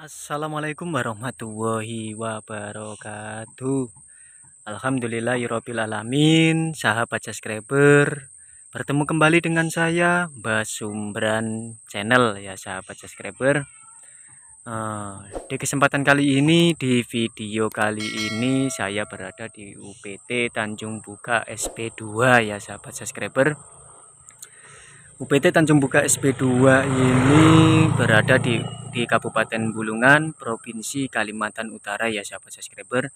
Assalamualaikum warahmatullahi wabarakatuh Alamin Sahabat subscriber Bertemu kembali dengan saya Basumbran channel ya sahabat subscriber uh, Di kesempatan kali ini di video kali ini Saya berada di UPT Tanjung Buka SP2 ya sahabat subscriber UPT Tanjung Buka SP2 ini berada di di Kabupaten Bulungan, Provinsi Kalimantan Utara ya sahabat subscriber.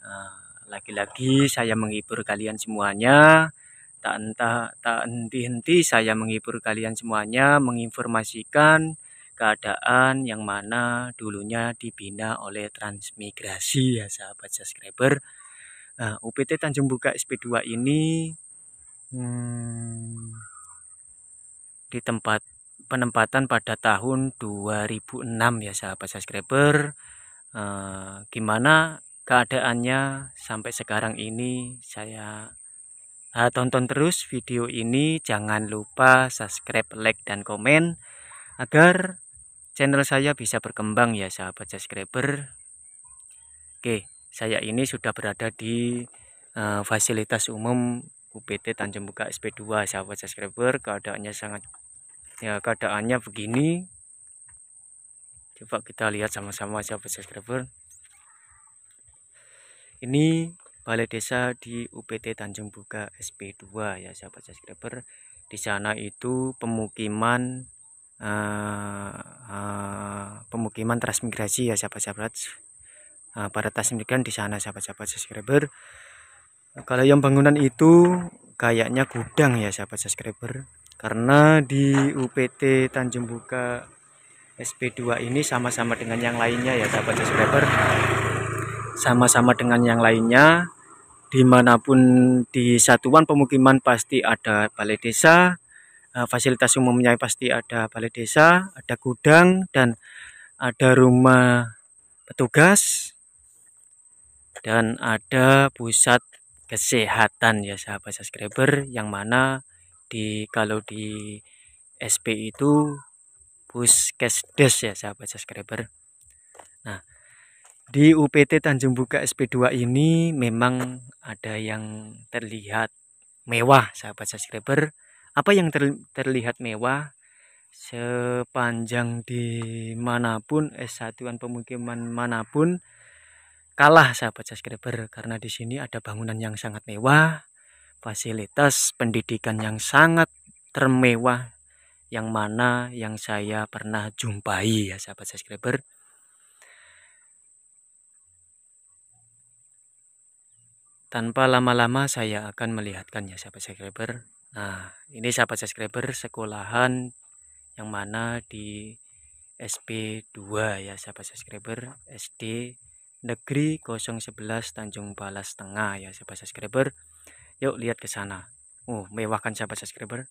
Eh, lagi-lagi saya menghibur kalian semuanya. Tak entah tak henti-henti saya menghibur kalian semuanya, menginformasikan keadaan yang mana dulunya dibina oleh transmigrasi ya sahabat subscriber. Nah, eh, UPT Tanjung Buka SP2 ini hmm, tempat penempatan pada tahun 2006 ya sahabat subscriber uh, gimana keadaannya sampai sekarang ini saya uh, tonton terus video ini jangan lupa subscribe like dan komen agar channel saya bisa berkembang ya sahabat subscriber oke saya ini sudah berada di uh, fasilitas umum UPT Tanjung Buka SP2 sahabat subscriber keadaannya sangat ya keadaannya begini coba kita lihat sama-sama sahabat subscriber ini balai desa di UPT Tanjung Buka SP2 ya sahabat subscriber di sana itu pemukiman uh, uh, pemukiman transmigrasi ya sahabat-sahabat uh, eh, para transmigran di sana sahabat-sahabat subscriber kalau yang bangunan itu kayaknya gudang ya sahabat subscriber karena di UPT Tanjung Buka SP2 ini sama-sama dengan yang lainnya ya sahabat subscriber sama-sama dengan yang lainnya dimanapun di satuan pemukiman pasti ada balai desa eh, fasilitas umumnya pasti ada balai desa ada gudang dan ada rumah petugas dan ada pusat kesehatan ya sahabat subscriber yang mana di kalau di SP itu puskesdes ya sahabat subscriber nah di UPT Tanjung Buka SP2 ini memang ada yang terlihat mewah sahabat subscriber apa yang terlihat mewah sepanjang dimanapun eh, satuan pemukiman manapun kalah sahabat subscriber karena di sini ada bangunan yang sangat mewah fasilitas pendidikan yang sangat termewah yang mana yang saya pernah jumpai ya sahabat subscriber tanpa lama-lama saya akan melihatkannya sahabat subscriber nah ini sahabat subscriber sekolahan yang mana di SP2 ya sahabat subscriber SD Negeri 011 Tanjung Balas Tengah ya sahabat subscriber Yuk lihat ke sana. Oh, uh, mewah kan sahabat subscriber?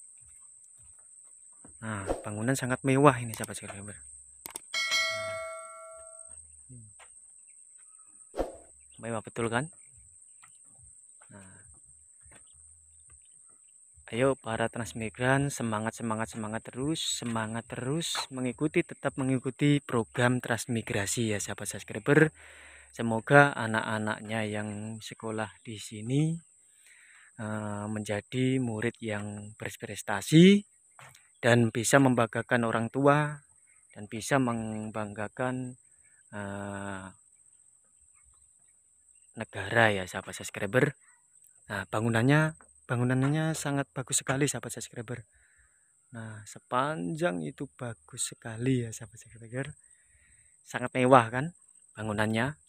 Nah, bangunan sangat mewah ini sahabat subscriber. Hmm. Mewah betul kan? Nah. Ayo para transmigran semangat semangat semangat terus semangat terus mengikuti tetap mengikuti program transmigrasi ya sahabat subscriber. Semoga anak-anaknya yang sekolah di sini Eh, menjadi murid yang berprestasi dan bisa membanggakan orang tua dan bisa membanggakan uh, negara ya sahabat subscriber. Nah, bangunannya bangunannya sangat bagus sekali sahabat subscriber. Nah, sepanjang itu bagus sekali ya sahabat subscriber. Sangat mewah kan bangunannya.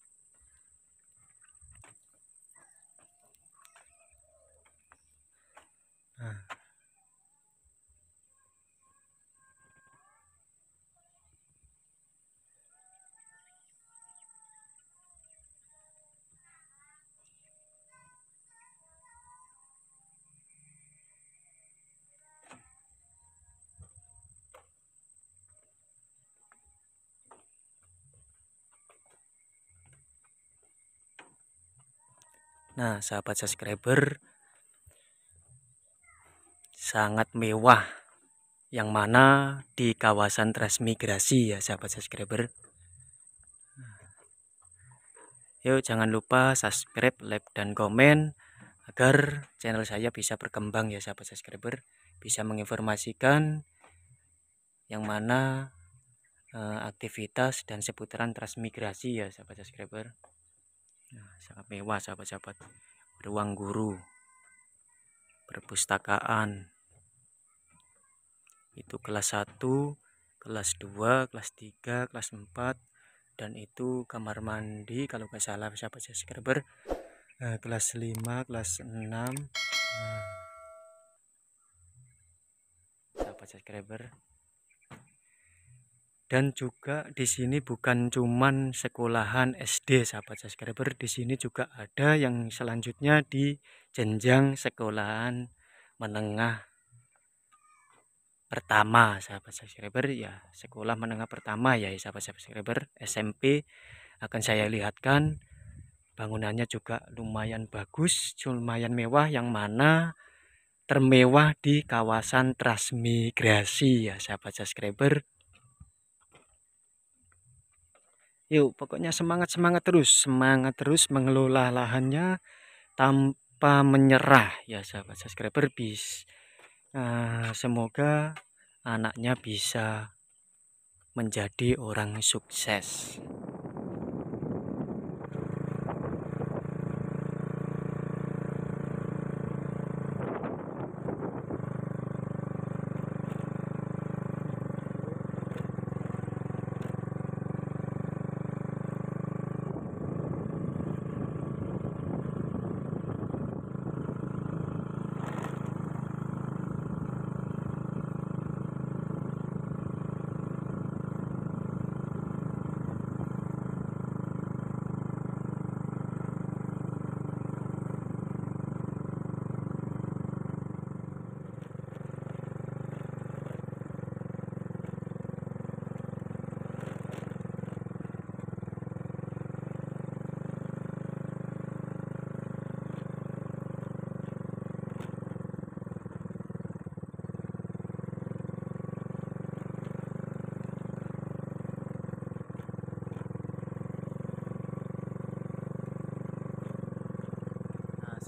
Nah, sahabat subscriber, sangat mewah yang mana di kawasan transmigrasi ya sahabat subscriber. Yuk jangan lupa subscribe, like dan komen agar channel saya bisa berkembang ya sahabat subscriber, bisa menginformasikan yang mana eh, aktivitas dan seputaran transmigrasi ya sahabat subscriber nah, sangat mewah sahabat-sahabat ruang guru perpustakaan itu kelas 1 kelas 2 kelas 3 kelas 4 dan itu kamar mandi kalau nggak salah sahabat subscriber nah, eh, kelas 5 kelas 6 nah, sahabat subscriber dan juga di sini bukan cuman sekolahan SD sahabat subscriber di sini juga ada yang selanjutnya di jenjang sekolahan menengah pertama sahabat subscriber ya sekolah menengah pertama ya sahabat subscriber SMP akan saya lihatkan bangunannya juga lumayan bagus lumayan mewah yang mana termewah di kawasan transmigrasi ya sahabat subscriber yuk pokoknya semangat-semangat terus semangat terus mengelola lahannya tanpa menyerah ya sahabat subscriber bis nah, semoga anaknya bisa menjadi orang sukses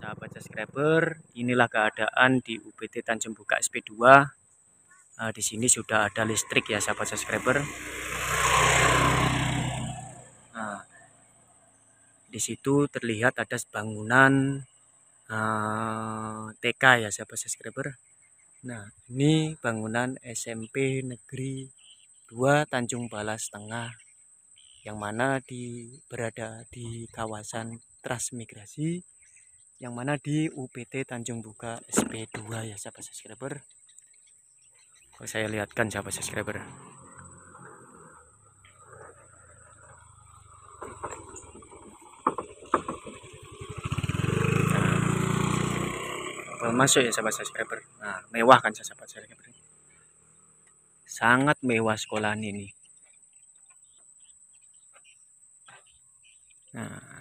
sahabat subscriber inilah keadaan di UPT Tanjung Buka SP2 nah, di sini sudah ada listrik ya sahabat subscriber nah, di situ terlihat ada bangunan uh, ah, TK ya sahabat subscriber nah ini bangunan SMP Negeri 2 Tanjung Balas Tengah yang mana di berada di kawasan transmigrasi yang mana di UPT Tanjung Buka SP2 ya sahabat subscriber kalau saya lihatkan sahabat subscriber kalau masuk ya sahabat subscriber nah mewah kan sahabat subscriber sangat mewah sekolah ini nah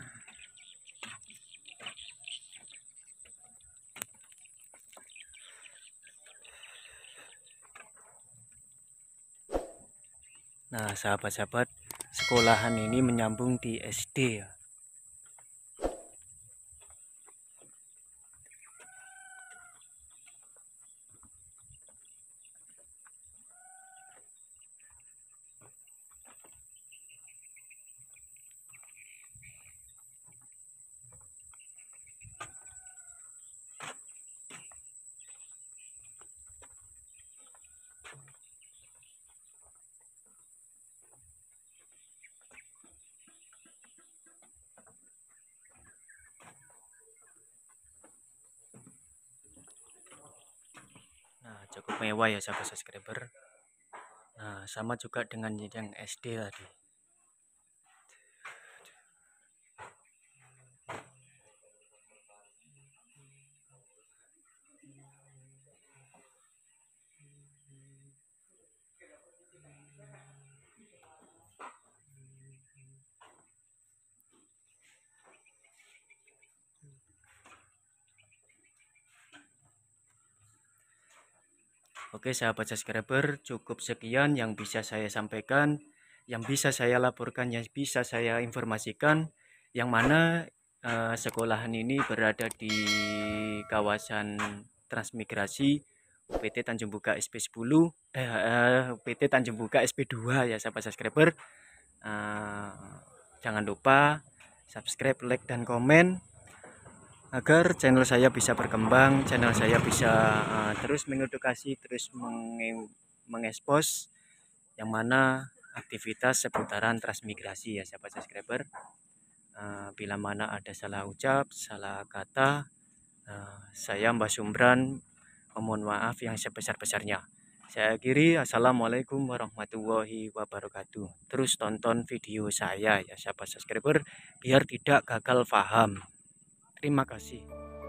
Nah, sahabat-sahabat, sekolahan ini menyambung di SD ya. cukup mewah ya sahabat subscriber nah sama juga dengan yang SD tadi Oke sahabat subscriber, cukup sekian yang bisa saya sampaikan, yang bisa saya laporkan, yang bisa saya informasikan, yang mana uh, sekolahan ini berada di kawasan transmigrasi UPT Tanjung Buka SP10, eh, eh UPT Tanjung Buka SP2 ya sahabat subscriber. uh, jangan lupa subscribe, like, dan komen agar channel saya bisa berkembang channel saya bisa uh, terus mengedukasi terus meng mengekspos yang mana aktivitas seputaran transmigrasi ya siapa subscriber uh, bila mana ada salah ucap salah kata uh, saya Mbak Sumbran mohon maaf yang sebesar-besarnya saya akhiri assalamualaikum warahmatullahi wabarakatuh terus tonton video saya ya siapa subscriber biar tidak gagal paham Terima kasih.